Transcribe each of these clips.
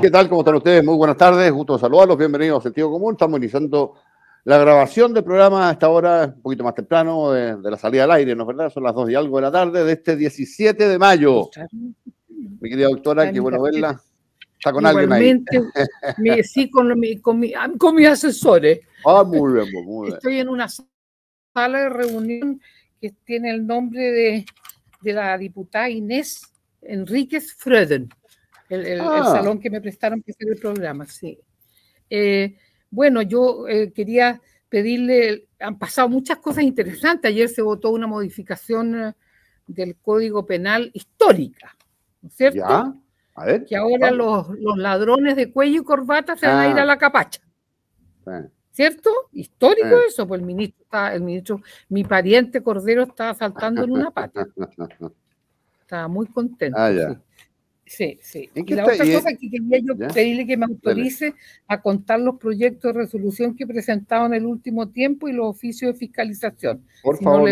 ¿Qué tal? ¿Cómo están ustedes? Muy buenas tardes, gusto saludarlos, bienvenidos a Sentido Común. Estamos iniciando la grabación del programa a esta hora, un poquito más temprano, de, la salida al aire, ¿no es verdad? Son las dos y algo de la tarde de este 17 de mayo. Mi querida doctora, qué bueno verla. Está con alguien ahí. sí, con, mi, ah, mis asesores. Ah, muy bien, pues, muy bien. Estoy en una sala de reunión que tiene el nombre de, la diputada Inés Enríquez Freuden el, ah. salón que me prestaron para hacer el programa, sí. Eh, bueno, yo eh, quería pedirle, han pasado muchas cosas interesantes. Ayer se votó una modificación eh, del Código Penal histórica, ¿no es cierto? que ahora los, ladrones de cuello y corbata se van a ir ah. a la capacha. ¿Cierto? Histórico eso, pues el ministro el ministro, mi pariente Cordero estaba saltando en una pata. estaba muy contento. Ah, Sí, sí. Y la otra cosa que quería yo pedirle que me autorice a contar los proyectos de resolución que he presentado en el último tiempo y los oficios de fiscalización. Por favor,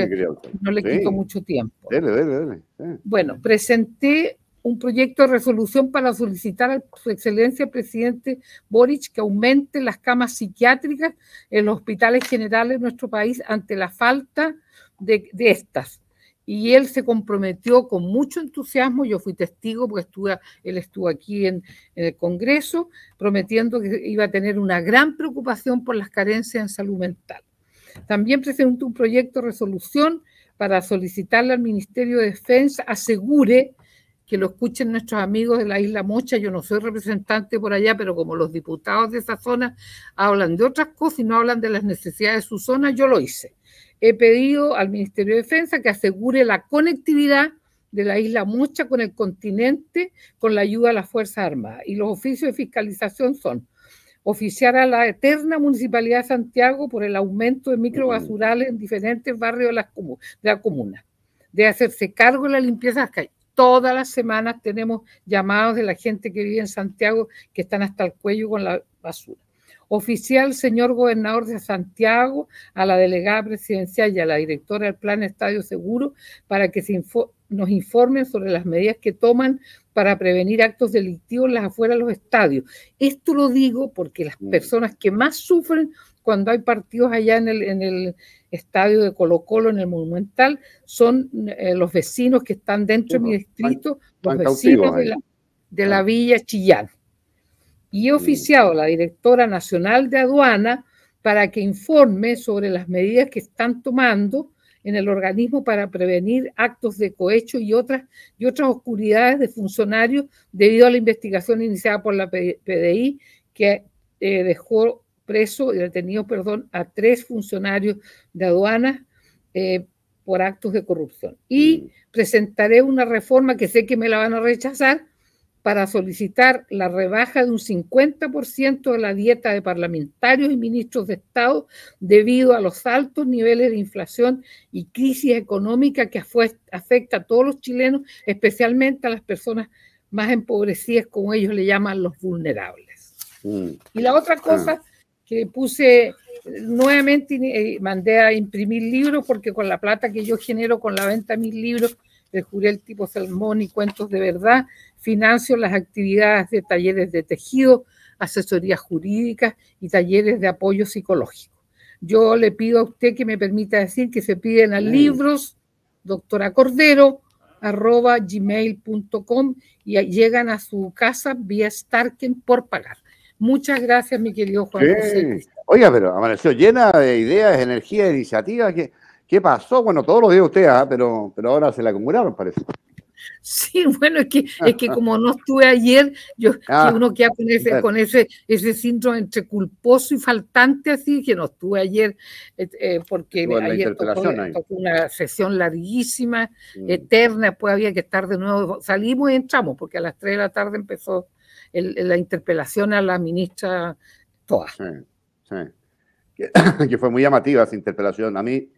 no le, quito mucho tiempo. Dele, dele, dele. Bueno, presenté un proyecto de resolución para solicitar a su excelencia presidente Boric que aumente las camas psiquiátricas en los hospitales generales de nuestro país ante la falta de, de estas y él se comprometió con mucho entusiasmo, yo fui testigo porque él estuvo aquí en, en, el Congreso, prometiendo que iba a tener una gran preocupación por las carencias en salud mental. También presentó un proyecto de resolución para solicitarle al Ministerio de Defensa asegure que lo escuchen nuestros amigos de la isla Mocha, yo no soy representante por allá, pero como los diputados de esa zona hablan de otras cosas y no hablan de las necesidades de su zona, yo lo hice He pedido al Ministerio de Defensa que asegure la conectividad de la isla Mucha con el continente con la ayuda de las Fuerzas Armadas. Y los oficios de fiscalización son oficiar a la eterna Municipalidad de Santiago por el aumento de microbasurales en diferentes barrios de la, de la comuna, de hacerse cargo de la limpieza de las Todas las semanas tenemos llamados de la gente que vive en Santiago que están hasta el cuello con la basura oficial señor gobernador de Santiago, a la delegada presidencial y a la directora del Plan Estadio Seguro para que se nos informen sobre las medidas que toman para prevenir actos delictivos en las afueras de los estadios. Esto lo digo porque las mm. personas que más sufren cuando hay partidos allá en el, estadio de Colo Colo, en el Monumental, son eh, los vecinos que están dentro de mi distrito, los vecinos de la, ah. Villa Chillán y he oficiado a la directora nacional de aduana para que informe sobre las medidas que están tomando en el organismo para prevenir actos de cohecho y otras, y otras oscuridades de funcionarios debido a la investigación iniciada por la PDI que eh, dejó preso y detenido perdón, a tres funcionarios de aduana eh, por actos de corrupción. Y mm. presentaré una reforma que sé que me la van a rechazar para solicitar la rebaja de un 50% de la dieta de parlamentarios y ministros de Estado debido a los altos niveles de inflación y crisis económica que afecta a todos los chilenos, especialmente a las personas más empobrecidas, como ellos le llaman los vulnerables. Mm. Y la otra cosa ah. que puse nuevamente, eh, mandé a imprimir libros porque con la plata que yo genero con la venta de mis libros, el jurel tipo salmón y cuentos de verdad, financio las actividades de talleres de tejido, asesorías jurídicas y talleres de apoyo psicológico. Yo le pido a usted que me permita decir que se piden a libros, doctora Cordero, arroba gmail.com y llegan a su casa vía Starken por pagar. Muchas gracias, mi querido Juan José. Oiga, pero amaneció llena de ideas, energía, iniciativa Que ¿Qué pasó? Bueno, todos los días usted, ah, pero, pero ahora se la acumularon, parece. Sí, bueno, es que, es que como no estuve ayer, yo ah, uno queda con, ese, con ese, ese síndrome entre culposo y faltante, así que no estuve ayer, eh, porque ayer tocó, una sesión larguísima, mm. eterna, después pues había que estar de nuevo, salimos y entramos, porque a las 3 de la tarde empezó la interpelación a la ministra toda. Sí, sí. que fue muy llamativa esa interpelación. A mí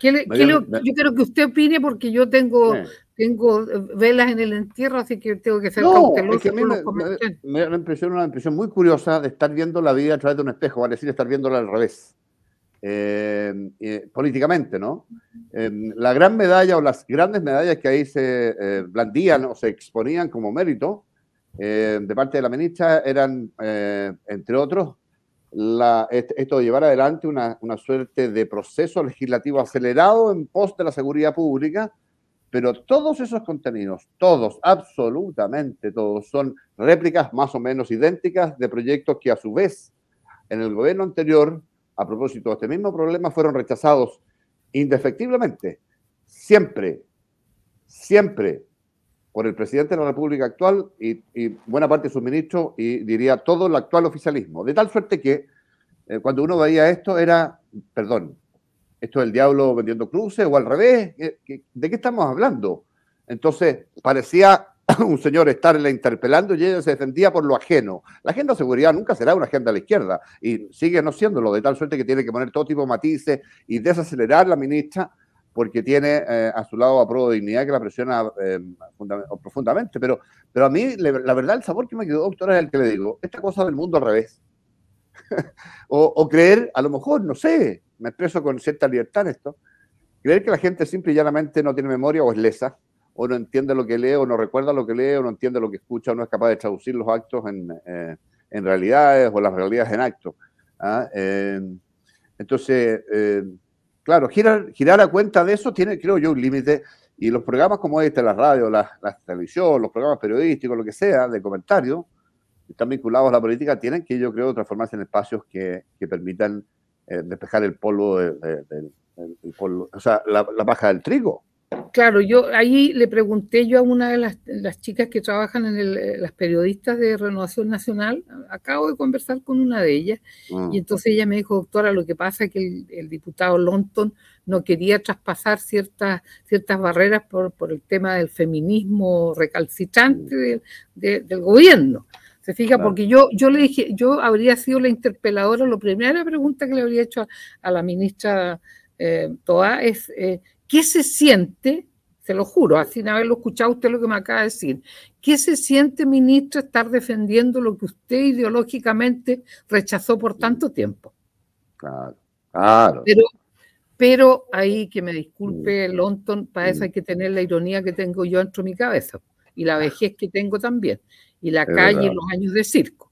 yo quiero que usted opine porque yo tengo, tengo eh, velas en el entierro, así que tengo que ser no, cauteloso. me, da la impresión, una impresión muy curiosa de estar viendo la vida a través de un espejo, vale decir, estar viéndola al revés. Em, políticamente, ¿no? Em, la gran medalla o las grandes medallas que ahí se eh, blandían o se exponían como mérito eh, de parte de la ministra eran, entre otros, esto de llevar adelante una, una, suerte de proceso legislativo acelerado en pos de la seguridad pública, pero todos esos contenidos, todos, absolutamente todos, son réplicas más o menos idénticas de proyectos que a su vez en el gobierno anterior, a propósito de este mismo problema, fueron rechazados indefectiblemente, siempre, siempre por el presidente de la República actual y, buena parte de sus ministros y diría todo el actual oficialismo. De tal suerte que eh, cuando uno veía esto era, perdón, esto es el diablo vendiendo cruces o al revés, ¿de qué estamos hablando? Entonces parecía un señor estarle interpelando y ella se defendía por lo ajeno. La agenda de seguridad nunca será una agenda de la izquierda y sigue no siéndolo, de tal suerte que tiene que poner todo tipo de matices y desacelerar la ministra porque tiene eh, a su lado a prueba de Dignidad que la presiona eh, profundamente. Pero, pero a mí, la verdad, el sabor que me quedó, doctor, es el que le digo, esta cosa del mundo al revés. o, creer, a lo mejor, no sé, me expreso con cierta libertad en esto, creer que la gente simple y llanamente no tiene memoria o es lesa, o no entiende lo que lee, o no recuerda lo que lee, o no entiende lo que escucha, o no es capaz de traducir los actos en, eh, realidades o las realidades en actos. ¿ah? entonces, claro, girar, girar a cuenta de eso tiene, creo yo, un límite. Y los programas como este, la radio, la, televisión, los programas periodísticos, lo que sea, de comentarios, están vinculados a la política, tienen que, yo creo, transformarse en espacios que, permitan eh, despejar el polvo, o sea, la, la paja del trigo. Claro, yo ahí le pregunté yo a una de las, chicas que trabajan en eh, las periodistas de Renovación Nacional, acabo de conversar con una de ellas, mm. y entonces ella me dijo, doctora, lo que pasa es que el, diputado Lonton no quería traspasar ciertas, ciertas barreras por, por el tema del feminismo recalcitrante mm. del gobierno. Se fija, porque yo, yo le dije, yo habría sido la interpeladora, la primera pregunta que le habría hecho a, la ministra eh, Toa es... Eh, ¿Qué se siente? Se lo juro, así ah, sin haberlo escuchado usted lo que me acaba de decir. ¿Qué se siente, ministro, estar defendiendo lo que usted ideológicamente rechazó por tanto tiempo? Claro, claro. Pero, ahí que me disculpe Lonton, para eso hay que tener la ironía que tengo yo dentro de mi cabeza y la ah. vejez que tengo también y la calle y los años de circo.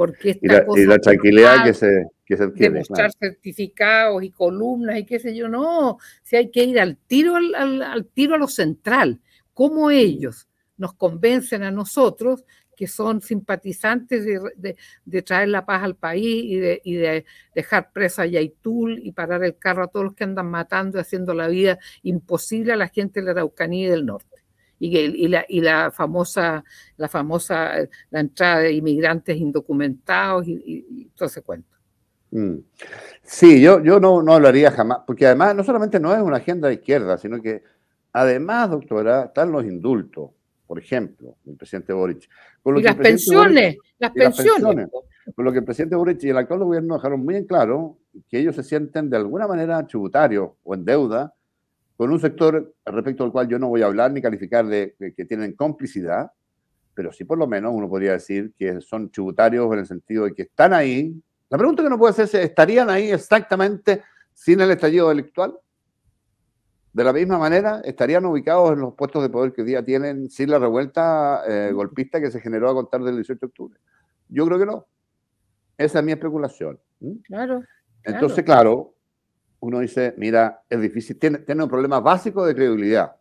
Porque y la, tranquilidad que se, que se adquiere, De certificados y columnas y qué sé yo, no, si hay que ir al tiro, al, tiro a lo central, cómo ellos nos convencen a nosotros que son simpatizantes de, traer la paz al país y de, y de dejar presa a Yaitul y parar el carro a todos los que andan matando y haciendo la vida imposible a la gente de la Araucanía y del norte y, la, y la, famosa, la famosa la entrada de inmigrantes indocumentados y, todo ese cuento. Mm. Sí, yo, yo no, no hablaría jamás, porque además no solamente no es una agenda de izquierda, sino que además, doctora, están los indultos, por ejemplo, el presidente Boric. Con y las, pensiones, las pensiones, Por Con lo que el presidente Boric y el actual gobierno dejaron muy en claro que ellos se sienten de alguna manera tributarios o en deuda con un sector respecto al cual yo no voy a hablar ni calificar de, que tienen complicidad, pero sí por lo menos uno podría decir que son tributarios en el sentido de que están ahí. La pregunta que uno puede es, ¿estarían ahí exactamente sin el estallido delictual? De la misma manera, ¿estarían ubicados en los puestos de poder que hoy día tienen sin la revuelta eh, golpista que se generó a contar del 18 de octubre? Yo creo que no. Esa es mi especulación. claro. Entonces, claro, uno dice, mira, es difícil, tiene, un problema básico de credibilidad.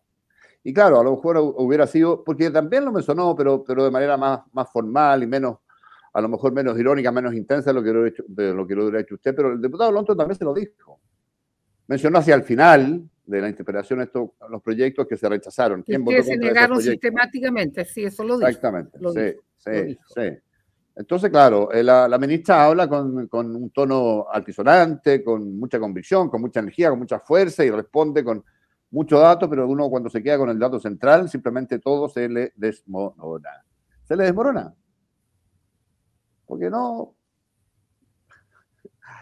Y claro, a lo mejor hubiera sido, porque también lo mencionó, pero, pero de manera más, más formal y menos, a lo mejor menos irónica, menos intensa de lo que lo, lo que lo hubiera hecho usted, pero el diputado Lonto también se lo dijo. Mencionó hacia el final de la interpretación estos los proyectos que se rechazaron. ¿Quién votó se negaron sistemáticamente, sí, eso lo dijo. Exactamente, sí, sí, sí. Entonces, claro, eh, la, ministra habla con, un tono altisonante, con mucha convicción, con mucha energía, con mucha fuerza y responde con muchos datos, pero uno cuando se queda con el dato central, simplemente todo se le desmorona. Se le desmorona. ¿Por qué no...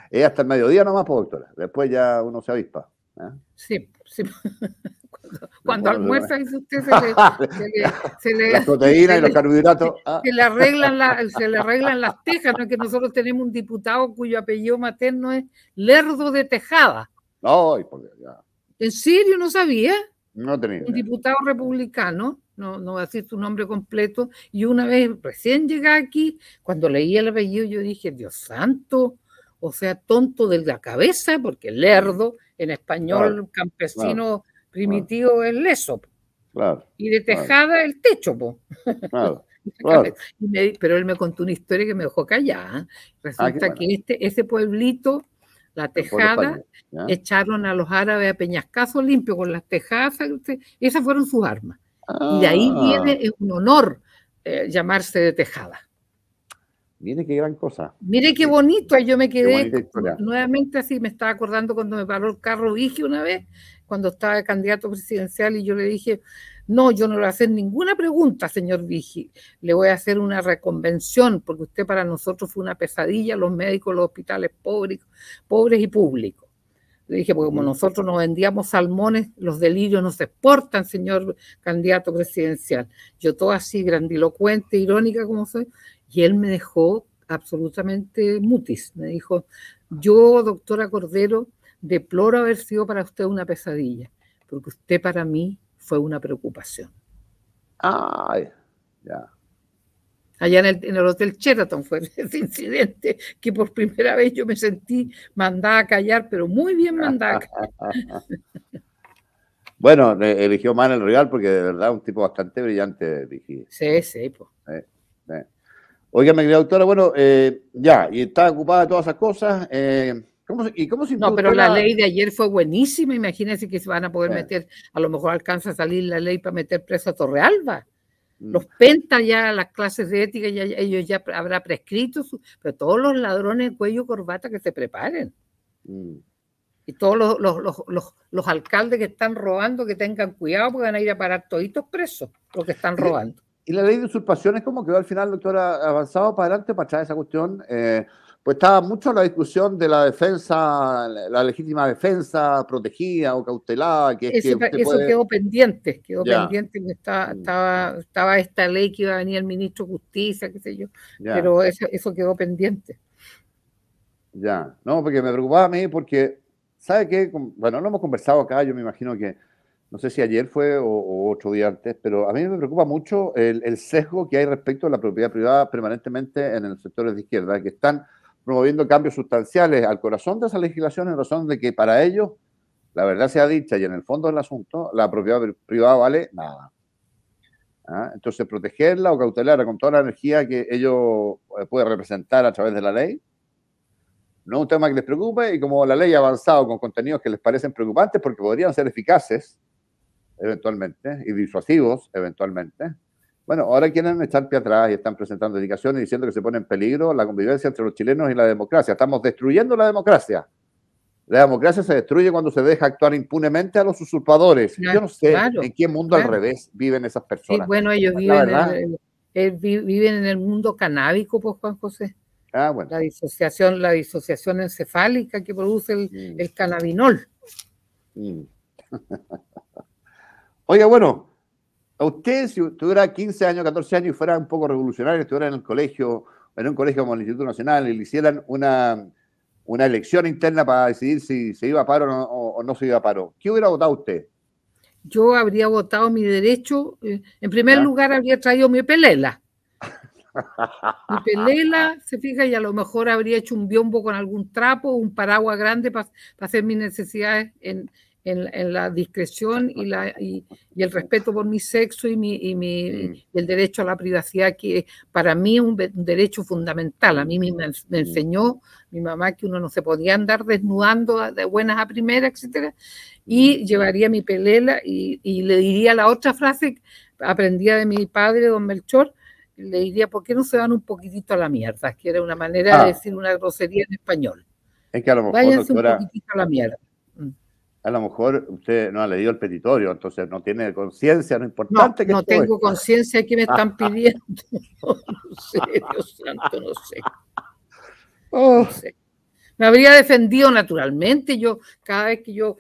Es hasta el mediodía nomás, pues, doctora. Después ya uno se avispa. ¿eh? Sí, sí. cuando almuerzan usted se le, se le, y los carbohidratos ah. se, le arreglan se le arreglan las tejas no que nosotros tenemos un diputado cuyo apellido materno es Lerdo de Tejada no en serio no sabía no tenía un diputado republicano no, no voy a decir su nombre completo y una vez recién llegué aquí cuando leí el apellido yo dije Dios santo o sea tonto de la cabeza porque Lerdo en español campesino primitivo el es leso. Y de tejada el techo, pero él me contó una historia que me dejó callada. ¿eh? Ah, Resulta que este, ese pueblito, la tejada, echaron a los árabes a peñascazo limpio con las tejadas. Esas fueron sus armas. Y de ahí ah. viene, un honor eh, llamarse de tejada. Mire qué gran cosa. Mire qué bonito, yo me quedé nuevamente así, me estaba acordando cuando me paró el carro Vigi una vez, cuando estaba candidato presidencial y yo le dije, no, yo no le voy a hacer ninguna pregunta, señor Vigi, le voy a hacer una reconvención, porque usted para nosotros fue una pesadilla, los médicos, los hospitales pobres, pobres y públicos. Le dije, porque como nosotros nos vendíamos salmones, los delirios nos exportan, señor candidato presidencial. Yo todo así, grandilocuente, irónica como soy. Y él me dejó absolutamente mutis. Me dijo, yo, doctora Cordero, deploro haber sido para usted una pesadilla, porque usted para mí fue una preocupación. Ay, ya. Allá en el, Hotel Sheraton fue ese incidente que por primera vez yo me sentí mandada a callar, pero muy bien mandada a callar. Bueno, eh, eligió mal el rival porque de verdad un tipo bastante brillante, dije. Sí, sí, pues. Oiga, querida doctora, bueno, eh, ya, y está ocupada de todas esas cosas. Eh, ¿Y cómo se No, pero la, ley de ayer fue buenísima. Imagínense que se van a poder meter, a lo mejor alcanza a salir la ley para meter preso a Torrealba. Mm. Los penta ya, las clases de ética, ya, ellos ya habrá prescrito, pero todos los ladrones cuello corbata que se preparen. Mm. Y todos los, los, alcaldes que están robando, que tengan cuidado, porque van a ir a parar toditos presos los que están robando. Y, la ley de usurpaciones, como quedó al final, doctora, avanzado para adelante, para atrás esa cuestión. Eh, pues estaba mucho la discusión de la defensa, la legítima defensa protegida o cautelada. Que, eso quedó pendiente, quedó pendiente estaba, estaba, esta ley que iba a venir el ministro de Justicia, qué sé yo, pero eso, quedó pendiente. Ya, no, porque me preocupaba a mí porque, ¿sabe qué? Bueno, no hemos conversado acá, yo me imagino que, no sé si ayer fue o, otro día antes, pero a mí me preocupa mucho el sesgo que hay respecto a la propiedad privada permanentemente en los sectores de izquierda, que están promoviendo cambios sustanciales al corazón de esa legislación en razón de que para ellos, la verdad sea dicha y en el fondo del asunto, la propiedad privada vale nada. ¿Ah? Entonces, protegerla o cautelarla con toda la energía que ellos eh, puede representar a través de la ley, no es un tema que les preocupe y como la ley ha avanzado con contenidos que les parecen preocupantes porque podrían ser eficaces eventualmente y disuasivos eventualmente, bueno, ahora quieren estar pie atrás y están presentando indicaciones diciendo que se pone en peligro la convivencia entre los chilenos y la democracia. Estamos destruyendo la democracia. La democracia se destruye cuando se deja actuar impunemente a los usurpadores. Yo no sé en qué mundo al revés viven esas personas. bueno, ellos eh, viven en, el, mundo canábico, pues Juan José. Ah, bueno. La disociación, la disociación encefálica que produce el, mm. canabinol. cannabinol. Mm. Oiga, bueno, a usted, si tuviera 15 años, 14 años y fuera un poco revolucionario, estuviera en el colegio, en un colegio como el Instituto Nacional y le hicieran una, elección interna para decidir si se iba a paro o, no se iba a paro, ¿qué hubiera votado usted? Yo habría votado mi derecho. Eh, en primer lugar, habría traído mi pelela. mi pelela, se fija, y a lo mejor habría hecho un biombo con algún trapo, un paraguas grande para hacer mis necesidades en, en, la discreción y, la, y, el respeto por mi sexo y, mi, y mi mm. el derecho a la privacidad, que para mí es un, derecho fundamental. A mí me, mm. enseñó mi mamá que uno no se podía andar desnudando de buenas a primeras, etcétera, y mm. llevaría mi pelela y, le diría la otra frase que aprendía de mi padre, don Melchor, le diría, ¿por qué no se van un poquitito a la mierda? Que era una manera de ah. decir una grosería en español. Es que a lo mejor, Váyanse un poquitito a la mierda a lo mejor usted no ha leído el petitorio, entonces no tiene conciencia, no importante no, que No tengo conciencia de que me están pidiendo. no, sé, Dios santo, oh. no sé. Me habría defendido naturalmente. Yo, cada vez que yo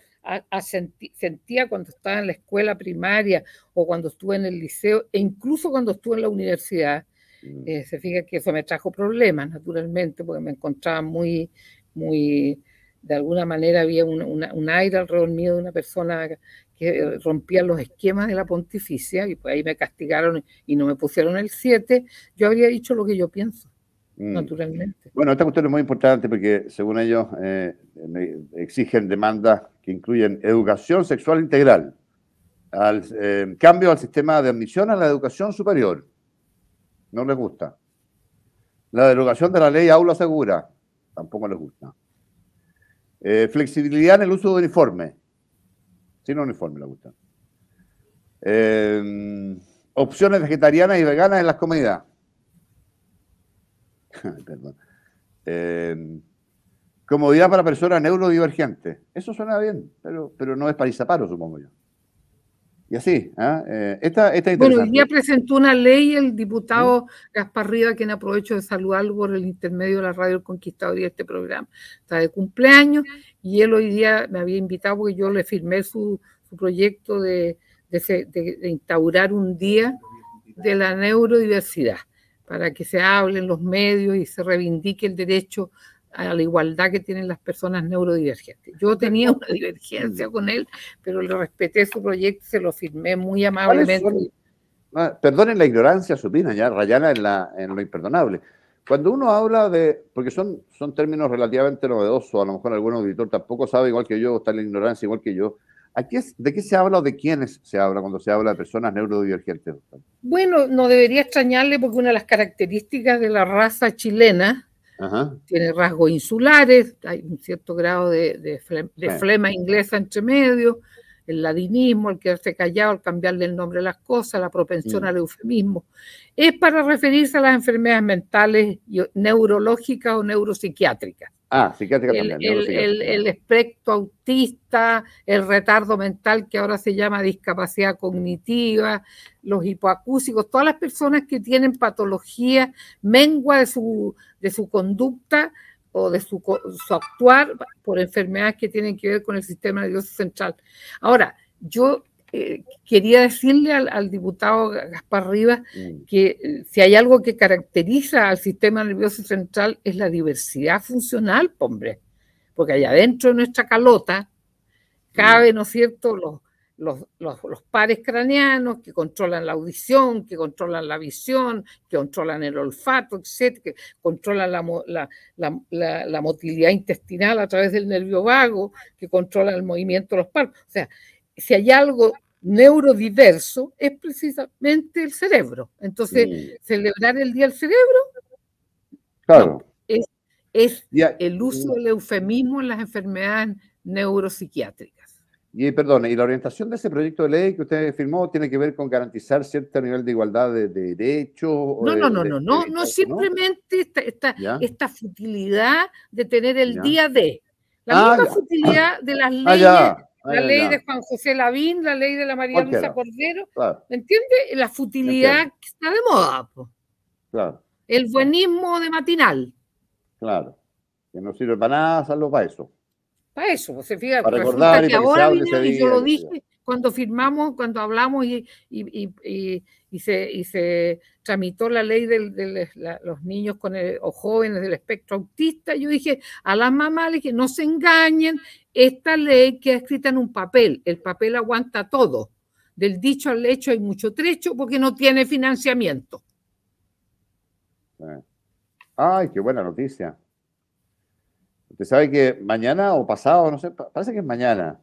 sentía cuando estaba en la escuela primaria o cuando estuve en el liceo, e incluso cuando estuve en la universidad, mm. eh, se fija que eso me trajo problemas, naturalmente, porque me encontraba muy, muy de alguna manera había un, aire alrededor mío de una persona que eh, rompía los esquemas de la pontificia y pues ahí me castigaron y no me pusieron el 7, yo habría dicho lo que yo pienso, mm. naturalmente. Bueno, esta cuestión es muy importante porque según ellos eh, exigen demandas que incluyen educación sexual integral, al, eh, cambio al sistema de admisión a la educación superior. No les gusta. La derogación de la ley aula segura. Tampoco les gusta. Eh, flexibilidad en el uso de uniforme. no uniforme, la gusta. Eh, opciones vegetarianas y veganas en las comidas. Perdón. Eh, comodidad para personas neurodivergentes. Eso suena bien, pero, pero no es para supongo yo. Y así, ¿ah? eh, esta, esta Bueno, hoy día presentó una ley el diputado ¿Mm? Gaspar Riva, quien aprovecho de saludarlo por el intermedio de la radio El Conquistador y este programa. Está de cumpleaños y él hoy día me había invitado porque yo le firmé su, proyecto de, de, instaurar un día de la neurodiversidad para que se hable en los medios y se reivindique el derecho a la igualdad que tienen las personas neurodivergentes. Yo tenía una divergencia mm. con él, pero le respeté su proyecto se lo firmé muy amablemente. perdonen la ignorancia supina, ya rayana en, la, en lo imperdonable. Cuando uno habla de, porque son, son términos relativamente novedosos, a lo mejor algún auditor tampoco sabe, igual que yo, está en la ignorancia igual que yo, ¿De qué se habla o de quiénes se habla cuando se habla de personas neurodivergentes? Bueno, no debería extrañarle porque una de las características de la raza chilena tiene rasgos insulares, hay un cierto grado de, flema, inglesa entre medio, el ladinismo, el quedarse callado, el cambiarle el nombre a las cosas, la propensión mm. al eufemismo. Es para referirse a las enfermedades mentales neurológicas o neuropsiquiátricas. Ah, psiquiátrica el, también. El, espectro autista, el retardo mental que ahora se llama discapacidad cognitiva, los hipoacúsicos, todas las personas que tienen patología, mengua de su, de su conducta o de su, su actuar por enfermedades que tienen que ver con el sistema nervioso central. Ahora, yo eh, quería decirle al, diputado Gaspar Rivas mm. que eh, si hay algo que caracteriza al sistema nervioso central es la diversidad funcional, hombre, porque allá adentro de nuestra calota caben ¿no es cierto?, los, los, pares craneanos que controlan la audición, que controlan la visión, que controlan el olfato, etcétera, que controlan la, la motilidad intestinal a través del nervio vago, que controlan el movimiento de los pares. O sea, si hay algo neurodiverso, es precisamente el cerebro. Entonces, celebrar el Día del Cerebro claro. es, el uso del eufemismo en las enfermedades neuropsiquiátricas. Y perdón, y la orientación de ese proyecto de ley que usted firmó tiene que ver con garantizar cierto nivel de igualdad de, derechos. No, no, no, no, no, simplemente esta, futilidad de tener el día de. La ah, misma futilidad de las ah, leyes la ley de Juan José Lavín, la ley de la María Luisa Cordero. ¿Me entiendes? La futilidad que está de moda. Claro. El buenismo de matinal. Claro. Que no sirve para nada, salvo para eso. Para eso, pues, se fija. Para recordar que ahora y yo lo dije cuando firmamos, cuando hablamos y, y, se, y se tramitó la ley de los niños con o jóvenes del espectro autista, yo dije a las mamás, que no se engañen, esta ley queda escrita en un papel, el papel aguanta todo. Del dicho al hecho hay mucho trecho porque no tiene financiamiento. Ah. Ay, qué buena noticia. Usted sabe que mañana o pasado, no sé, parece que es mañana,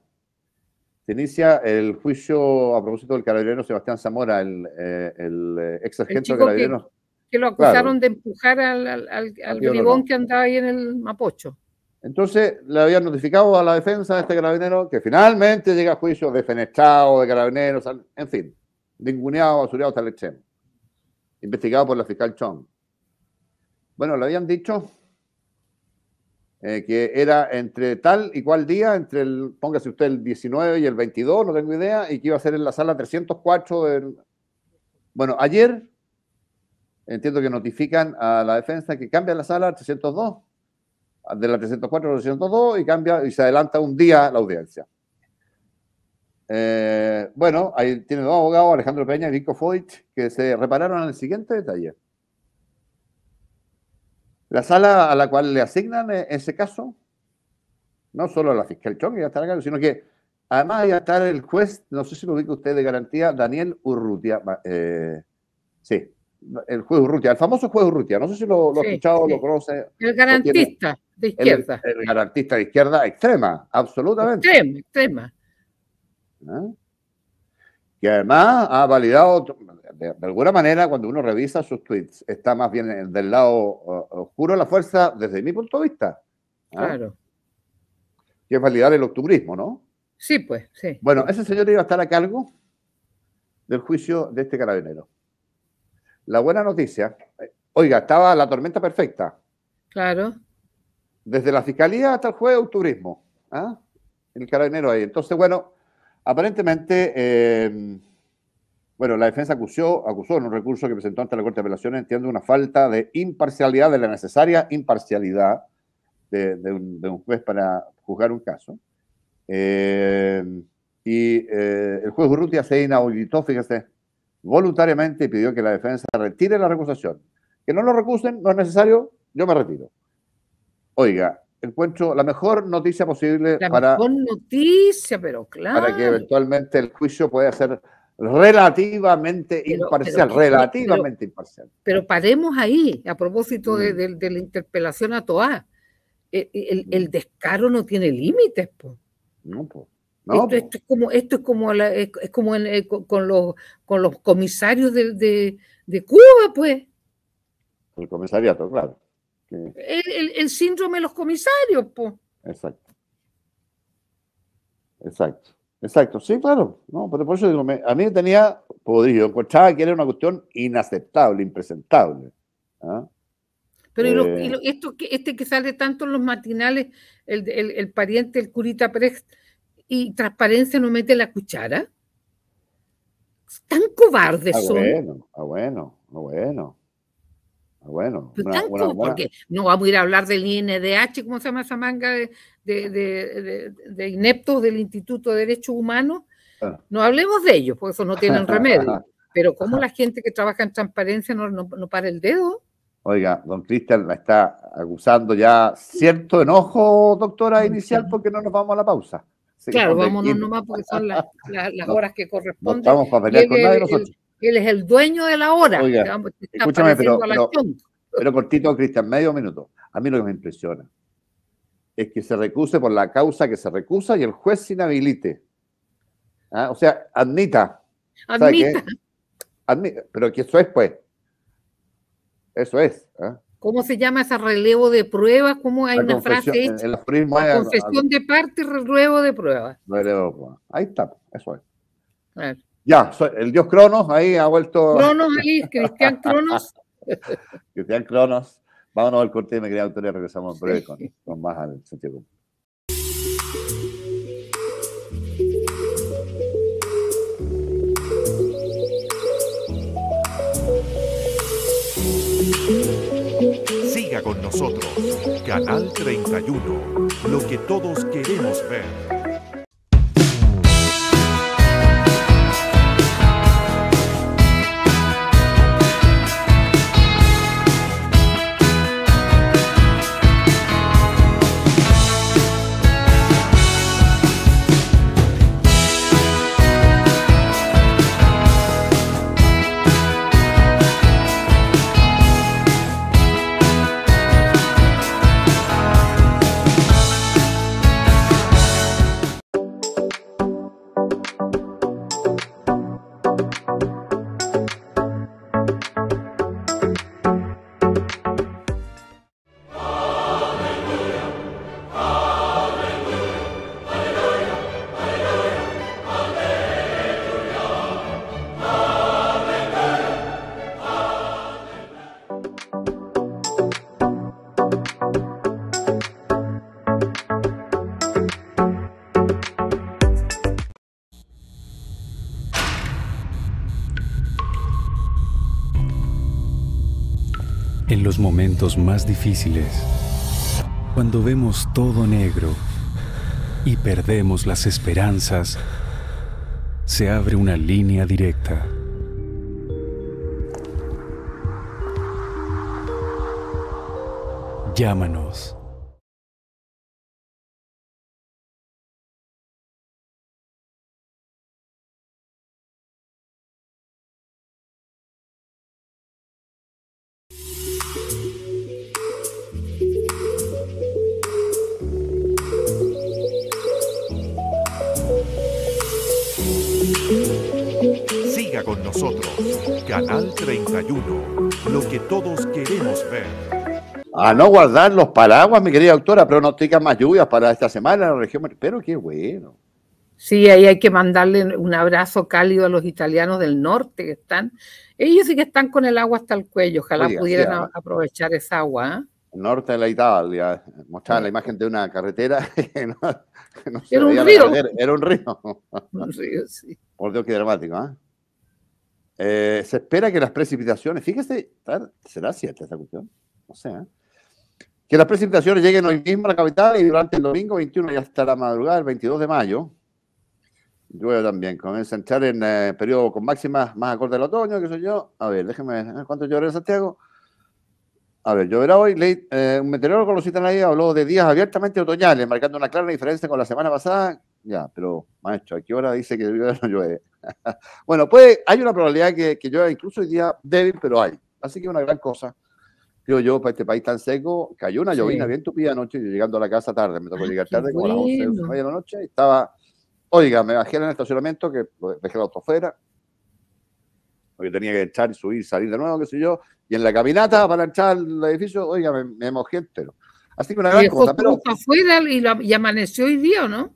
se inicia el juicio a propósito del carabinero Sebastián Zamora, el, eh, el eh, ex sargento carabinero. Que, que, lo acusaron de empujar al, al, bribón que andaba ahí en el Mapocho. Entonces le habían notificado a la defensa de este carabinero que finalmente llega a juicio defenestrado, de carabineros, en fin, ninguneado, basureado hasta el extremo. Investigado por la fiscal Chong. Bueno, le habían dicho eh, que era entre tal y cual día, entre el, póngase usted el 19 y el 22, no tengo idea, y que iba a ser en la sala 304 Bueno, ayer entiendo que notifican a la defensa que cambia la sala 302 de la 304 a la 302 y cambia y se adelanta un día la audiencia. Eh, bueno, ahí tiene dos abogados, Alejandro Peña y Nico Foyt, que se repararon en el siguiente detalle. La sala a la cual le asignan eh, ese caso, no solo la fiscal Chong y sino que además ya está el juez, no sé si lo ubica usted de garantía, Daniel Urrutia. Eh, sí, el juez Urrutia, el famoso juez Urrutia, no sé si lo, ha escuchado, lo conoce. El garantista de izquierda. El, garantista de izquierda extrema, absolutamente. Extrema, extrema. ¿Eh? Que además ha validado, de, alguna manera, cuando uno revisa sus tweets, está más bien del lado oscuro de la fuerza, desde mi punto de vista. ¿Ah? Claro. Que es validar el octubrismo, ¿no? Sí, pues, sí. Bueno, ese señor iba a estar a cargo del juicio de este carabinero. La buena noticia, eh, oiga, estaba la tormenta perfecta. Claro. Desde la fiscalía hasta el juez de turismo. ¿ah? El carabinero ahí. Entonces, bueno, aparentemente, em, bueno, la defensa acusó, acusó en un recurso que presentó ante la Corte de Apelaciones, entiendo, una falta de imparcialidad, de la necesaria imparcialidad de, un, juez para juzgar un caso. Em, y eh, el juez Urrutia se inauditó, fíjese, voluntariamente pidió que la defensa retire la recusación. Que no lo recusen, no es necesario, yo me retiro. Oiga, encuentro la mejor noticia posible la Mejor noticia, pero claro. Para que eventualmente el juicio pueda ser relativamente imparcial, relativamente imparcial. Pero paremos ahí, a propósito de, mm. la interpelación a Toa, e, e, El, mm. descaro no tiene límites, pues. No, pues. Esto, es como, esto es como, es como eh, con, los, comisarios de, Cuba, pues. El comisariato, claro. El, síndrome de los comisarios, pues. Exacto. Exacto. Exacto, sí, claro. por a mí tenía podrido, encontraba que era una cuestión inaceptable, impresentable. ¿ah? Pero eh. este que sale tanto en los matinales, el, pariente, el curita Precht, y Transparencia no mete la cuchara? Tan cobardes ah, son. Bueno, ah, bueno, ah, bueno. Ah, bueno. Pues porque no vamos a ir a hablar del INDH, ¿cómo se llama esa manga de, ineptos del Instituto de Derechos Humanos? Ah. No hablemos de ellos, porque eso no tienen remedio. Pero ah. ¿cómo la gente que trabaja en transparencia no, no, no para el dedo? Oiga, don Cristian la está acusando ya cierto enojo, doctora, inicial, porque no nos vamos a la pausa claro, vámonos nomás porque son las, horas que corresponden. vamos a pelear con nadie Él, es el dueño de la hora. pero, cortito, Cristian, medio minuto. A mí lo que me impresiona es que se recuse por la causa que se recusa y el juez se inhabilite. Ah, o sea, admita. Admita. Pero que eso es, pues. Eso es. ¿eh? ¿Cómo se llama ese relevo de pruebas? ¿Cómo hay una frase hecha? La confesión de parte, relevo de pruebas. Relevo Ahí está, eso es. Ya, el dios Cronos ahí ha vuelto. Cronos ahí, Cristian Cronos. Cristian Cronos. Vámonos al corte, mi querida autoría, regresamos breve con, más al sentido con nosotros. Canal 31, lo que todos queremos ver. momentos más difíciles, cuando vemos todo negro y perdemos las esperanzas, se abre una línea directa. Llámanos. a no guardar los paraguas, mi querida doctora, pronostican más lluvias para esta semana en la región. Pero qué bueno. Sí, ahí hay que mandarle un abrazo cálido a los italianos del norte que están. Ellos sí que están con el agua hasta el cuello. Ojalá pudieran aprovechar esa agua. ¿eh? El Norte de la Italia, Mostrar la imagen de una carretera. era, un río. era un río. Un río, sí. Por Dios, qué dramático, ¿ah? eh, se espera que las precipitaciones, fíjese, ¿será cierta esta cuestión? o sea ¿eh? Que las precipitaciones lleguen hoy mismo a la capital y durante el domingo 21 y hasta la madrugada del 22 de mayo. Llueve también, comienza a entrar en eh, periodo con máximas más acorde al otoño, que soy yo. A ver, déjeme ver cuánto lloverá en Santiago. A ver, lloverá hoy. Le, eh, un meteorólogo lo citan ahí, habló de días abiertamente otoñales, marcando una clara diferencia con la semana pasada. Ya, pero maestro, ¿a qué hora dice que no llueve? bueno, pues hay una probabilidad que, que llueva incluso el día débil, pero hay. Así que una gran cosa Digo yo, para este país tan seco, cayó una llovina bien tupida anoche, llegando a la casa tarde, me tocó llegar tarde, como a las 11 de la noche, y estaba, oiga, me bajé en el estacionamiento, que dejé la autofuera, porque tenía que echar y subir, salir de nuevo, qué sé yo, y en la caminata para entrar al edificio, oiga, me, mojé entero. Así que una gran cosa. Pero... Afuera y, y, amaneció hoy día, ¿no?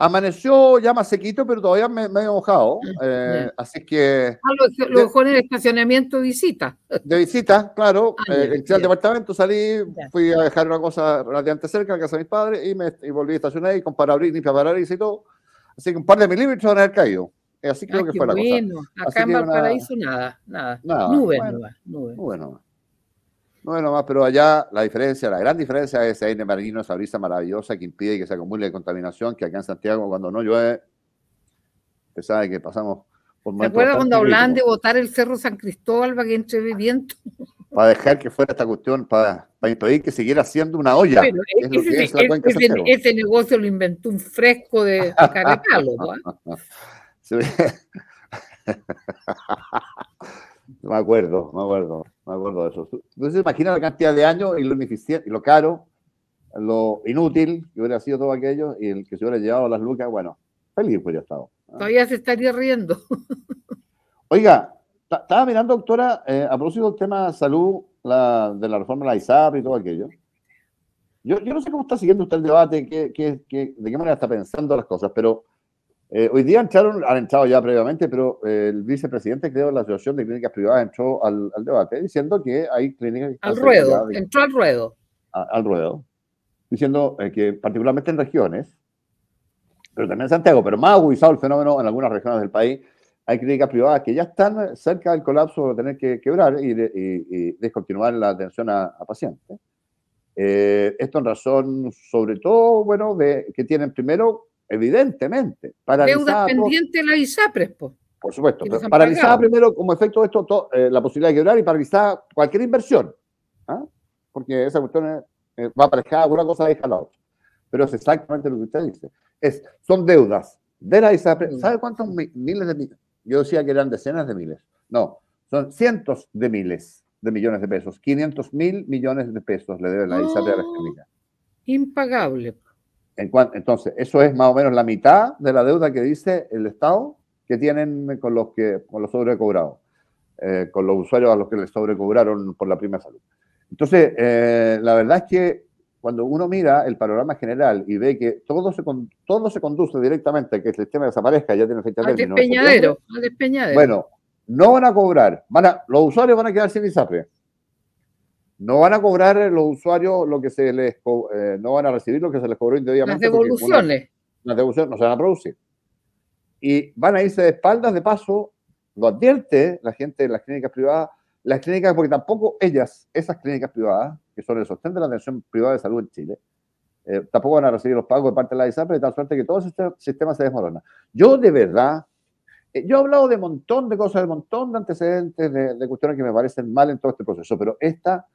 Amaneció ya más sequito, pero todavía me, he mojado. Eh, así que. Ah, lo, dejó en el estacionamiento de visita. De visita, claro. Ah, en eh, el departamento, salí, fui a dejar una cosa relativamente cerca, en casa de mis padres, y, me, y volví a estacionar y con ni para y todo. Así que un par de milímetros van a haber caído. Eh, así creo ah, que fue bueno. la cosa. Acá en Valparaíso nada, nada. nada. Nube, nube, nube. No es más, pero allá la diferencia, la gran diferencia es aire marino, esa brisa maravillosa que impide que se acumule contaminación, que acá en Santiago cuando no llueve, usted sabe que pasamos por ¿Te acuerdas cuando hablaban de botar el Cerro San Cristóbal para que entre viento? Para dejar que fuera esta cuestión, para, impedir que siguiera siendo una olla. ese, negocio lo inventó un fresco de Caracalo. me acuerdo, me acuerdo. Me acuerdo de eso. Entonces, imagina la cantidad de años y lo y lo caro, lo inútil que hubiera sido todo aquello y el que se hubiera llevado las lucas. Bueno, feliz hubiera estado. Todavía se estaría riendo. Oiga, estaba mirando, doctora, eh, a propósito del tema salud, la, de la reforma de la ISAP y todo aquello. Yo, yo no sé cómo está siguiendo usted el debate, qué, qué, de qué manera está pensando las cosas, pero eh, hoy día entraron, han entrado ya previamente, pero eh, el vicepresidente, creo, de la Asociación de Clínicas Privadas entró al, al debate diciendo que hay clínicas. al ruedo, entró al ruedo. al ruedo. Diciendo eh, que, particularmente en regiones, pero también en Santiago, pero más agudizado el fenómeno en algunas regiones del país, hay clínicas privadas que ya están cerca del colapso de tener que quebrar y, descontinuar la atención a, a pacientes. esto en razón, sobre todo, bueno, de que tienen primero evidentemente. Deudas pendientes la ISAPRES, Por supuesto, Para paralizada primero como efecto de esto eh, la posibilidad de quebrar y para paralizada cualquier inversión, ¿ah? porque esa cuestión va eh, va aparejada una cosa deja la otra. Pero es exactamente lo que usted dice. Es, son deudas de la ISAPRES. ¿Sabe cuántos miles de miles? Yo decía que eran decenas de miles. No, son cientos de miles de millones de pesos. 500 mil millones de pesos le deben la ISAPRES a la República. Oh, impagable entonces, eso es más o menos la mitad de la deuda que dice el Estado que tienen con los, que, con los sobrecobrados, eh, con los usuarios a los que les sobrecobraron por la prima salud. Entonces, eh, la verdad es que cuando uno mira el panorama general y ve que todo se, todo se conduce directamente a que el sistema desaparezca, ya tiene fecha de término. Despeñadero, Bueno, no van a cobrar, van los usuarios van a quedar sin ISAPRE no van a cobrar eh, los usuarios lo que se les eh, no van a recibir lo que se les cobró indebidamente. Las devoluciones. las devoluciones no se van a producir. Y van a irse de espaldas, de paso, lo advierte la gente de las clínicas privadas, las clínicas, porque tampoco ellas, esas clínicas privadas, que son el sostén de la atención privada de salud en Chile, eh, tampoco van a recibir los pagos de parte de la ISAP de tal suerte que todo ese sistema se desmorona. Yo de verdad, yo he hablado de un montón de cosas, de montón de antecedentes, de, de, cuestiones que me parecen mal en todo este proceso, pero esta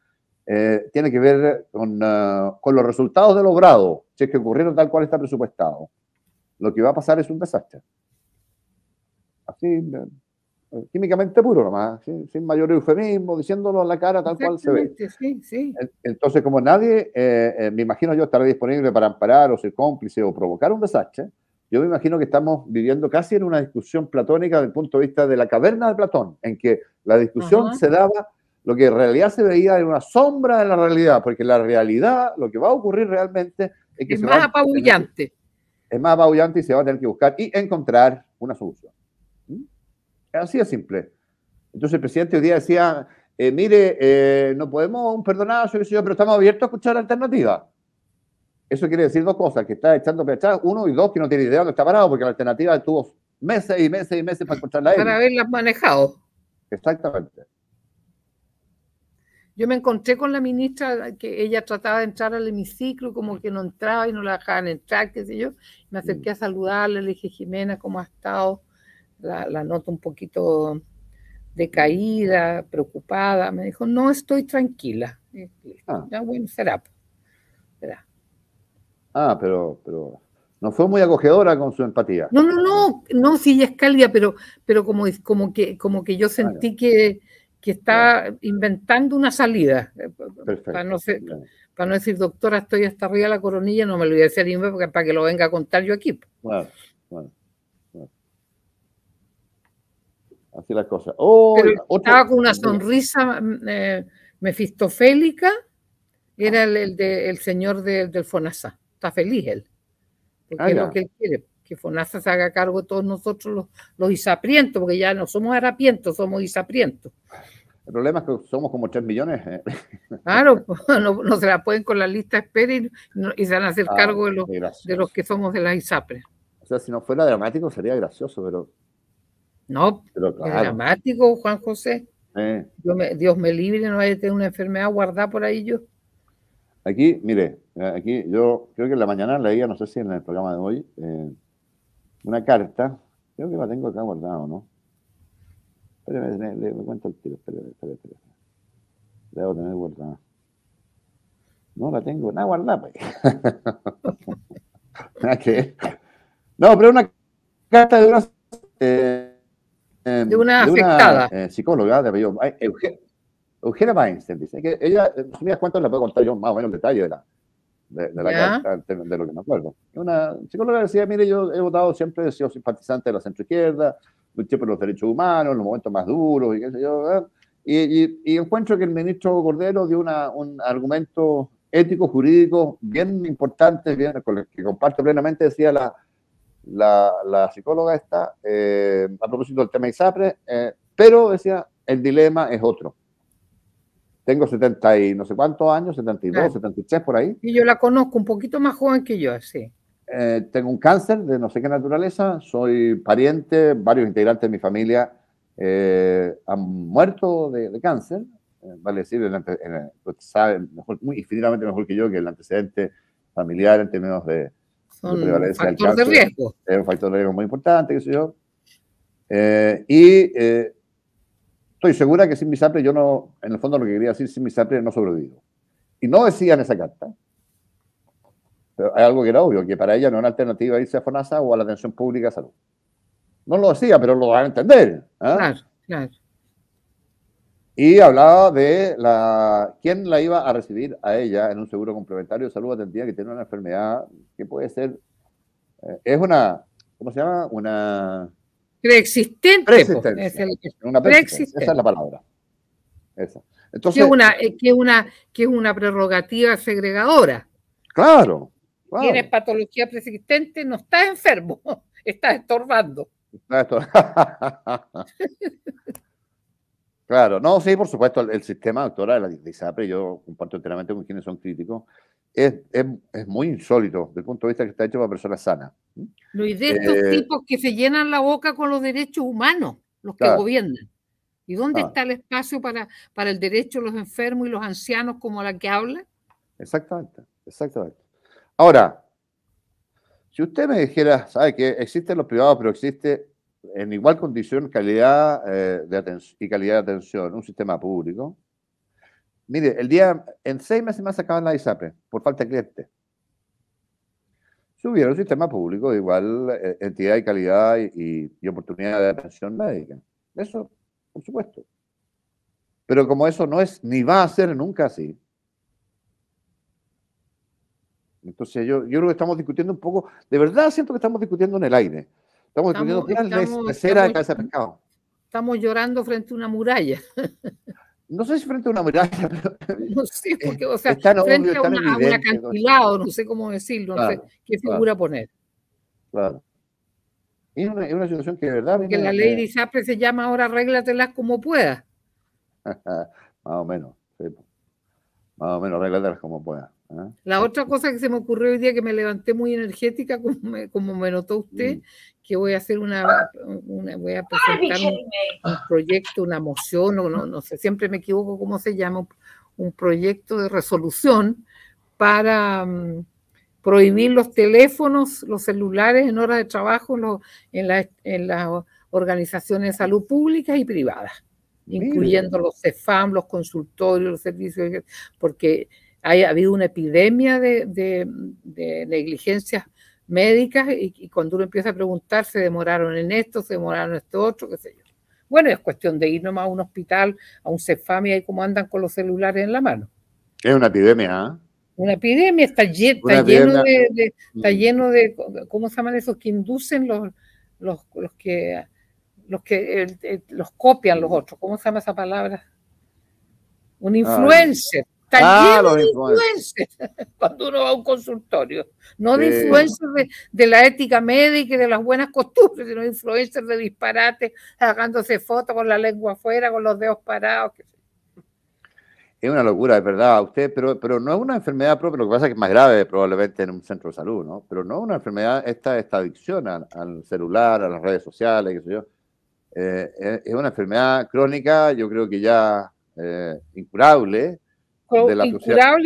eh, tiene que ver con, eh, los resultados de logrado, si es que ocurrieron tal cual está presupuestado. Lo que va a pasar es un desastre. Así, eh, químicamente puro nomás, sin mayor eufemismo, diciéndolo a la cara tal cual se ve. Entonces, como nadie, me imagino yo, estará disponible para amparar o ser cómplice o provocar un desastre, yo me imagino que estamos viviendo casi en una discusión platónica desde el punto de vista de la caverna de Platón, en que la discusión se daba lo que en realidad se veía era una sombra de la realidad, porque la realidad, lo que va a ocurrir realmente es que... Es más apabullante. es más apabullante y se va a tener que buscar y encontrar una solución. ¿Mm? Así de simple. Entonces el presidente hoy día decía, eh, mire, eh, no podemos perdonar, yo, yo, pero estamos abiertos a escuchar alternativas. Eso quiere decir dos cosas, que está echando pechadas, uno, y dos, que no tiene idea dónde está parado, porque la alternativa estuvo meses y meses y meses para encontrarla. Para haberla manejado. Exactamente. Yo me encontré con la ministra, que ella trataba de entrar al hemiciclo, como que no entraba y no la dejaban entrar, qué sé yo. Me acerqué a saludarle, le dije, Jimena, ¿cómo ha estado? La, nota noto un poquito decaída, preocupada. Me dijo, no, estoy tranquila. Ah. bueno, pues, será, Ah, pero, pero no fue muy acogedora con su empatía. No, no, no, no, sí, ella es cálida, pero, pero como, como, que, como que yo sentí que que está inventando una salida. Eh, para no, decir, doctora, estoy hasta arriba de la coronilla, no me lo voy a decir ni para que lo venga a contar yo aquí. bueno Así las cosas. Oh, estaba con una sonrisa mm, eh, mefistofélica, era el, señor del Fonasa. Está feliz él, porque ah, es lo que él quiere que FONASA se haga cargo de todos nosotros los, los isaprientos, porque ya no somos harapientos, somos isaprientos. El problema es que somos como 3 millones. Eh. Claro, pues, no, se la pueden con la lista espera y, se van a hacer ah, cargo de los, de los que somos de la ISAPRES. O sea, si no fuera dramático sería gracioso, pero... No, dramático, Juan José. Eh. Dios, me, libre, no vaya a tener una enfermedad guardada por ahí yo. Aquí, mire, eh, aquí yo creo que en la mañana leía, no sé si en el programa de hoy, una carta, creo que la tengo acá guardada, ¿no? Espérame, le cuento el tiro, espérame, espérame, debo tener guardada. No la tengo, nada guardada, pues. ¿Qué? No, pero una carta de una, eh, em, de una, eh, psicóloga de apellido Eugenia Weinstein, dice que ella, en eh, cuánto cuentas, la puedo contar yo más o menos el detalle de la, de, lo que me acuerdo. Una psicóloga decía, mire, yo he votado siempre, he sido simpatizante de la centroizquierda, luché por los derechos humanos, en los momentos más duros, y qué sé yo. Y, encuentro que el ministro Cordero dio una, un argumento ético, jurídico, bien importante, bien, con el que comparto plenamente, decía la, psicóloga esta, eh, a propósito del tema ISAPRE, eh, pero decía, el dilema es otro tengo 70 y no sé cuántos años, 72, 73 por ahí. Y yo la conozco un poquito más joven que yo, sí. Eh, tengo un cáncer de no sé qué naturaleza, soy pariente, varios integrantes de mi familia eh, han muerto de, cáncer, eh, vale decir, mejor, muy infinitamente mejor que yo que el antecedente familiar en términos de, Son de De riesgo. Es un factor de riesgo muy importante, qué sé yo. y Estoy segura que sin Misapre yo no, en el fondo lo que quería decir, sin Misapre no sobrevivo. Y no decía en esa carta. hay algo que era obvio, que para ella no era una alternativa irse a FONASA o a la atención pública de salud. No lo decía, pero lo van a entender. ¿ah? Y hablaba de la, quién la iba a recibir a ella en un seguro complementario de salud atendida que tiene una enfermedad que puede ser. Eh, es una. ¿Cómo se llama? Una Preexistente. Esa es la palabra. que, una, eh, una, que es una prerrogativa segregadora. Claro. Tienes patología preexistente, no estás enfermo, estás Estás estorbando. Claro, no, sí, por supuesto, el, sistema doctoral de ISAPRE, yo comparto enteramente con quienes son críticos, es, muy insólito desde el punto de vista que está hecho para personas sanas. lo de estos eh, tipos que se llenan la boca con los derechos humanos, los que gobiernan. ¿Y dónde ah. está el espacio para, para el derecho de los enfermos y los ancianos como la que habla? Exactamente, exactamente. Ahora, si usted me dijera, sabe que existen los privados, pero existe en igual condición calidad eh, y calidad de atención, un sistema público. Mire, el día, en seis meses más acaban la ISAPE por falta de clientes. Si hubiera un sistema público eh, de igual entidad y calidad y, oportunidad de atención médica. Eso, por supuesto. Pero como eso no es ni va a ser nunca así. Entonces yo, yo creo que estamos discutiendo un poco, de verdad siento que estamos discutiendo en el aire. Estamos que es de casa de pescado. Estamos llorando frente a una muralla. no sé si frente a una muralla, pero. No sé, eh, porque, o sea, frente a, una, un acantilado, no sé cómo decirlo, no sé qué figura poner. Claro. Es una, es una, situación que de verdad. Que la ley de ISAPRE se llama ahora arréglatelas como puedas. más o menos, sí. Más o menos, arréglatelas como puedas. ¿eh? La otra cosa que se me ocurrió hoy día que me levanté muy energética, como me, como me notó usted, mm que voy a hacer una, voy a ah, presentar un, proyecto, una moción, o no, no sé, siempre me equivoco cómo se llama, un proyecto de resolución para mm, prohibir los teléfonos, los celulares en hora de trabajo en, en las organizaciones de salud pública y privada, incluyendo los CEFAM, los consultorios, los servicios, porque ha habido una epidemia de, de, de negligencias médicas y, cuando uno empieza a preguntar, se demoraron en esto, se demoraron en esto otro, qué sé yo. Bueno, es cuestión de ir nomás a un hospital, a un Cefam y ahí cómo andan con los celulares en la mano. Es una epidemia, ¿ah? Una epidemia, está, está mm. lleno de, ¿cómo se llaman esos que inducen los, los, los que los que los copian los mm. otros? ¿Cómo se llama esa palabra? Un ah, influencer. Ah, influencers cuando uno va a un consultorio. No de influencers de, la ética médica y de las buenas costumbres, sino de influencers de disparate sacándose fotos con la lengua afuera, con los dedos parados. Es una locura, es verdad, usted, pero, pero no es una enfermedad propia, lo que pasa es que es más grave probablemente en un centro de salud, ¿no? Pero no es una enfermedad esta, esta adicción al, celular, a las redes sociales, qué sé yo. Eh, es una enfermedad crónica, yo creo que ya eh, incurable, de la e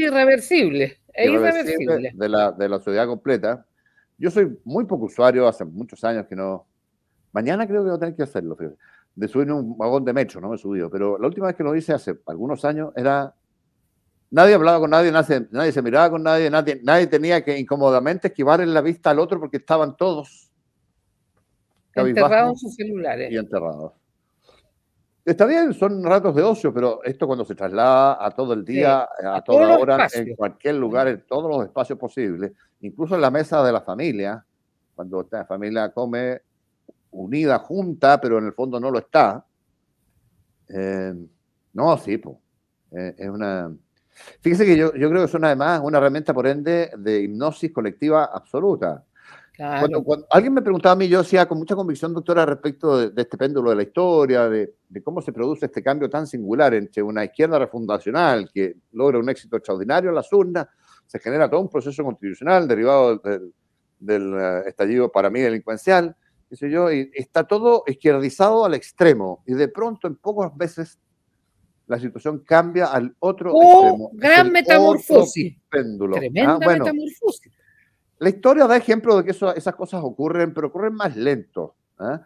irreversible. irreversible, De, la, sociedad completa. Yo soy muy poco usuario, hace muchos años que no. Mañana creo que voy a tener que hacerlo, fíjate. De subirme un vagón de metro, no me he subido. Pero la última vez que lo hice hace algunos años era. Nadie hablaba con nadie, nadie, se miraba con nadie, nadie, nadie tenía que incómodamente esquivar en la vista al otro porque estaban todos. Enterrados en sus celulares. Y enterrados. Está bien, son ratos de ocio, pero esto cuando se traslada a todo el día, a, toda hora, en cualquier lugar, en todos los espacios posibles, incluso en la mesa de la familia, cuando esta familia come unida, junta, pero en el fondo no lo está. Eh, no, sí, pues, es una... Fíjese que yo, yo creo que una además una herramienta, por ende, de hipnosis colectiva absoluta. Cuando, alguien me preguntaba a mí, yo decía con mucha convicción, doctora, respecto de, este péndulo de la historia, de, cómo se produce este cambio tan singular entre una izquierda refundacional que logra un éxito extraordinario en las urnas, se genera todo un proceso constitucional derivado del, eh, estallido para mí delincuencial, dice yo, y está todo izquierdizado al extremo, y de pronto en pocas veces la situación cambia al otro oh, Gran metamorfosis. Ah, Tremenda metamorfosis. La historia da ejemplo de que esas cosas ocurren, pero ocurren más lento. ¿eh?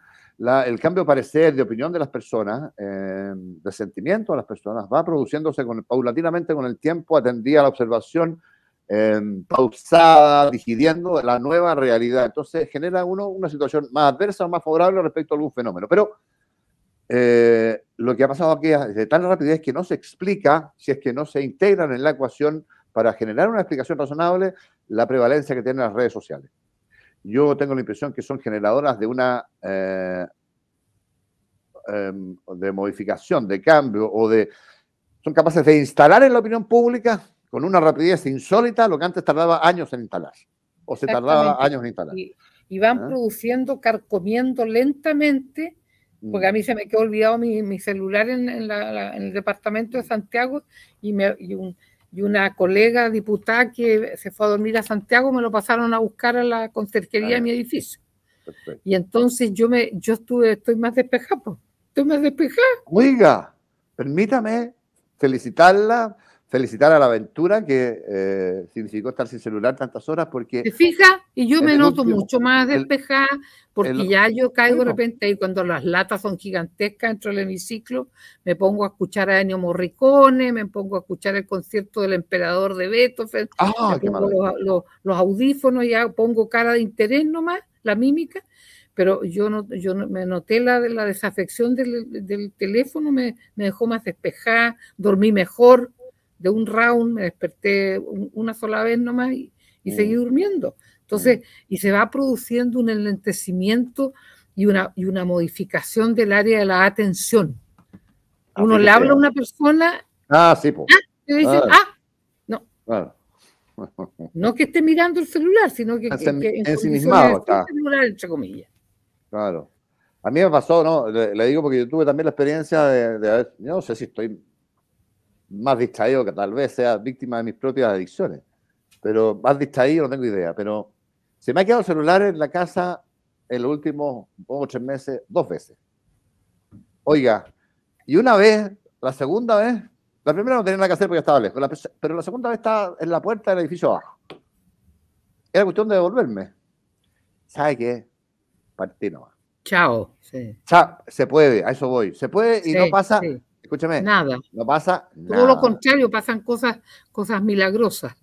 el cambio de parecer, de opinión de las personas, eh, de sentimiento de las personas, va produciéndose paulatinamente con el tiempo, atendía a la observación em, pausada, digiriendo la nueva realidad. Entonces genera uno una situación más adversa o más favorable respecto a algún fenómeno. Pero eh, lo que ha pasado aquí es de tal rapidez que no se explica, si es que no se integran en la ecuación para generar una explicación razonable, la prevalencia que tienen las redes sociales. Yo tengo la impresión que son generadoras de una eh, em, de modificación, de cambio, o de. son capaces de instalar en la opinión pública con una rapidez insólita lo que antes tardaba años en instalar. O se tardaba años en instalar. Y, van ¿Ah? produciendo, carcomiendo lentamente porque a mm. mí se me quedó olvidado mi, celular en, el departamento de Santiago y, me, y una colega diputada que se fue a dormir a Santiago, me lo pasaron a buscar a la conserjería de mi edificio. Y entonces yo me, yo estuve, estoy más despejado, estoy más despejado. Oiga, permítame felicitarla felicitar a la aventura que eh, significó estar sin celular tantas horas porque... Se fija, Y yo me noto mucho más despejada porque ya yo caigo de repente ahí cuando las latas son gigantescas dentro del hemiciclo, me pongo a escuchar a Ennio Morricone, me pongo a escuchar el concierto del emperador de Beethoven, ah, los, audífonos, ya pongo cara de interés nomás, la mímica, pero yo, no, yo me noté la, la desafección del, teléfono, me dejó más despejada, dormí mejor de un round, me desperté una sola vez nomás y, y mm. seguí durmiendo. Entonces, mm. y se va produciendo un enlentecimiento y una, y una modificación del área de la atención. Ah, Uno le habla a una persona. Ah, sí, pues. Ah, dice, ah. ah no. No que esté mirando el celular, sino que, en sí está. entre comillas. Claro. A mí me pasó, ¿no? Le, digo porque yo tuve también la experiencia de, de, haber, no sé si estoy más distraído, que tal vez sea víctima de mis propias adicciones, pero más distraído, no tengo idea, pero se me ha quedado el celular en la casa en los últimos dos o tres meses, dos veces. Oiga, y una vez, la segunda vez, la primera no tenía nada que hacer porque estaba lejos, pero la segunda vez estaba en la puerta del edificio abajo. Era cuestión de devolverme. ¿Sabe qué? Partí nomás. Chao. Chao. Se puede, a eso voy. Se puede y no pasa escúchame. Nada. No pasa nada. Todo lo contrario, pasan cosas, cosas milagrosas.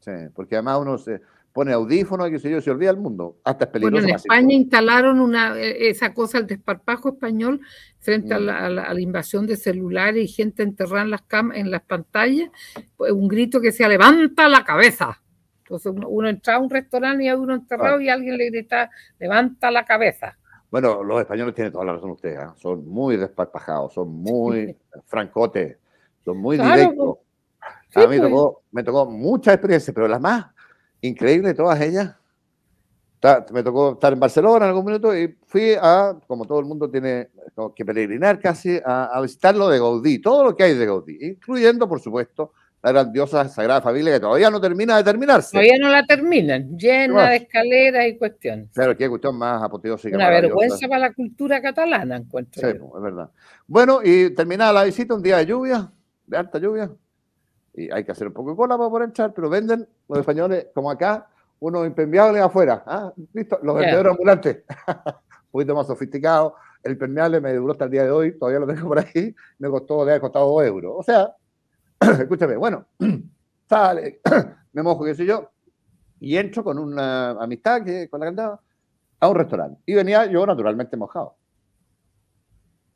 Sí, porque además uno se pone audífonos, qué sé yo, se olvida el mundo. Hasta en España instalaron una, e, esa cosa, el desparpajo español, frente mm. a, la, invasión de celulares y gente enterrada en las, cam en las pantallas, pues, un grito que se levanta la cabeza. Entonces uno, entra a un restaurante y hay uno enterrado y alguien le gritaba, levanta la cabeza. Bueno, los españoles tienen toda la razón ustedes, ¿ah? son muy desparpajados, son muy francotes, son muy directos. Pues. a mí pues. me tocó muchas experiencias, pero las más increíbles de todas ellas, me tocó estar en Barcelona en algún minuto y fui a, como todo el mundo tiene que peregrinar casi, a visitar lo de Gaudí, todo lo que hay de Gaudí, incluyendo, por supuesto, la grandiosa Sagrada Familia que todavía no termina de terminarse. Todavía no la terminan, llena de escaleras y cuestiones. pero qué cuestión más apoteósica. Una vergüenza para la cultura catalana, encuentro. Sí, es verdad. Bueno, y terminada la visita, un día de lluvia, de alta lluvia, y hay que hacer un poco de cola para poder entrar, pero venden los españoles, como acá, unos impermeables afuera. ¿ah? ¿Listo? Los vendedores ambulantes, un poquito más sofisticado. El impermeable me duró hasta el día de hoy, todavía lo tengo por aquí, me costó, de costado euros. O sea, escúchame, bueno, sale, me mojo, qué sé yo, y entro con una amistad con la que andaba a un restaurante. Y venía yo naturalmente mojado.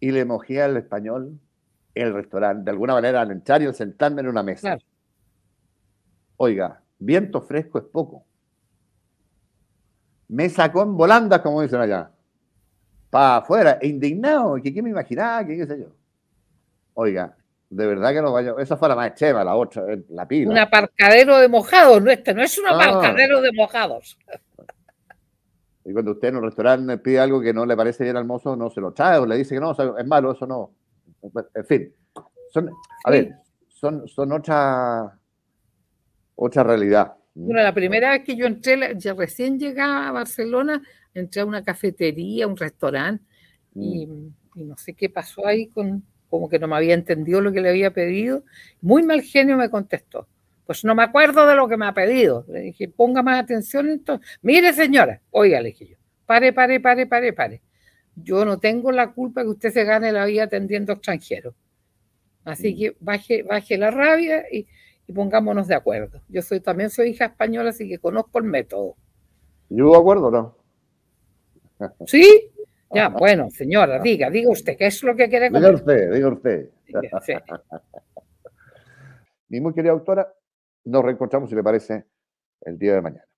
Y le mojé al español el restaurante, de alguna manera al entrar y sentarme en una mesa. Oiga, viento fresco es poco. Me sacó en volandas, como dicen allá. Para afuera, e indignado, que qué me imaginaba, que qué sé yo. Oiga, de verdad que no vaya. Esa fue la más extrema, la otra, eh, la pina. Un aparcadero de mojados, no, este no es un ah. aparcadero de mojados. Y cuando usted en un restaurante pide algo que no le parece bien al no se lo trae o le dice que no, es malo, eso no. En fin, son, a ver, son, son otra, otra realidad. Bueno, la primera vez que yo entré, ya recién llegaba a Barcelona, entré a una cafetería, un restaurante, mm. y, no sé qué pasó ahí con, como que no me había entendido lo que le había pedido. Muy mal genio me contestó, pues no me acuerdo de lo que me ha pedido. Le dije, ponga más atención entonces. Mire señora, oiga, le dije yo, pare, pare, pare, pare, pare. Yo no tengo la culpa que usted se gane la vida atendiendo extranjeros. Así mm. que baje, baje la rabia y, pongámonos de acuerdo. Yo soy también soy hija española, así que conozco el método. ¿Yo de acuerdo no? Sí, ya, ah, bueno, señora, diga, diga usted, ¿qué es lo que quiere contar? Diga usted, diga usted. Mi muy querida autora, nos reencontramos, si le parece, el día de mañana.